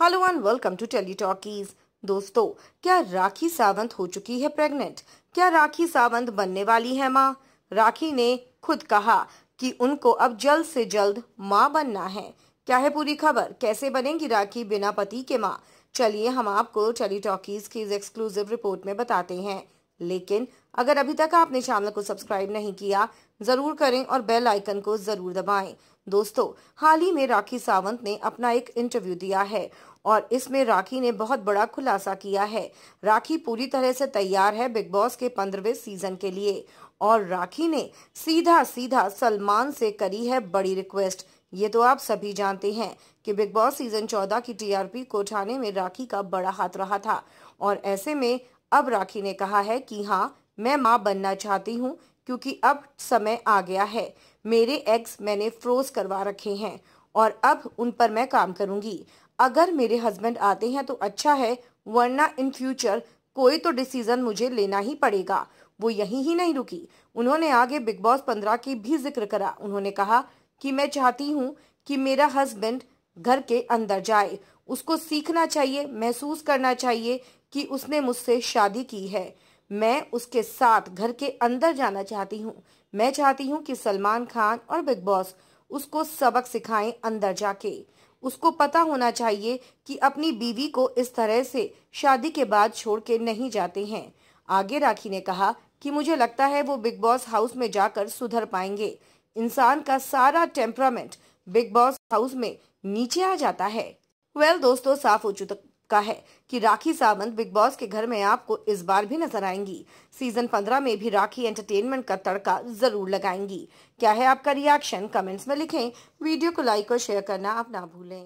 Hello and welcome to Tele Talkies दोस्तों क्या राखी सावंत हो चुकी है प्रेग्नेंट क्या राखी सावंत बनने वाली है माँ राखी ने खुद कहा कि उनको अब जल्द से जल्द माँ बनना है क्या है पूरी खबर कैसे बनेगी राखी बिना पति के माँ चलिए हम आपको टेली टॉकीज की एक्सक्लूसिव रिपोर्ट में बताते हैं लेकिन अगर अभी तक आपने चैनल को सब्सक्राइब नहीं किया जरूर करें और बेल आइकन को जरूर दबाएं। दोस्तों हाल ही में राखी सावंत ने अपना एक इंटरव्यू दिया है और इसमें राखी ने बहुत बड़ा खुलासा किया है राखी पूरी तरह से तैयार है बिग बॉस के पंद्रहवें सीजन के लिए और राखी ने सीधा सीधा सलमान से करी है बड़ी रिक्वेस्ट ये तो आप सभी जानते हैं कि बिग बॉस सीजन 14 की टीआरपी को उठाने में राखी का बड़ा हाथ रहा था और ऐसे में अब राखी ने कहा है कि हाँ मैं माँ बनना चाहती हूँ क्योंकि अब समय आ गया है मेरे एग्स मैंने फ्रोज करवा रखे हैं और अब उन पर मैं काम करूंगी अगर मेरे हस्बैंड आते हैं तो अच्छा है वरना इन फ्यूचर कोई तो डिसीजन मुझे लेना ही पड़ेगा वो यहीं ही नहीं रुकी उन्होंने आगे बिग बॉस पंद्रह की भी जिक्र करा उन्होंने कहा कि मैं चाहती हूँ कि मेरा हस्बैंड घर के अंदर जाए उसको सीखना चाहिए महसूस करना चाहिए कि उसने मुझसे शादी की है मैं उसके साथ घर के अंदर जाना चाहती हूँ मैं चाहती हूँ कि सलमान खान और बिग बॉस उसको सबक सिखाएं अंदर जाके उसको पता होना चाहिए कि अपनी बीवी को इस तरह से शादी के बाद छोड़ के नहीं जाते हैं आगे राखी ने कहा कि मुझे लगता है वो बिग बॉस हाउस में जाकर सुधर पाएंगे इंसान का सारा टेम्परामेंट बिग बॉस हाउस में नीचे आ जाता है वेल well, दोस्तों साफ हो चुका का है कि राखी सावंत बिग बॉस के घर में आपको इस बार भी नजर आएंगी सीजन पंद्रह में भी राखी एंटरटेनमेंट का तड़का जरूर लगाएंगी क्या है आपका रिएक्शन कमेंट्स में लिखें वीडियो को लाइक और शेयर करना आप ना भूलें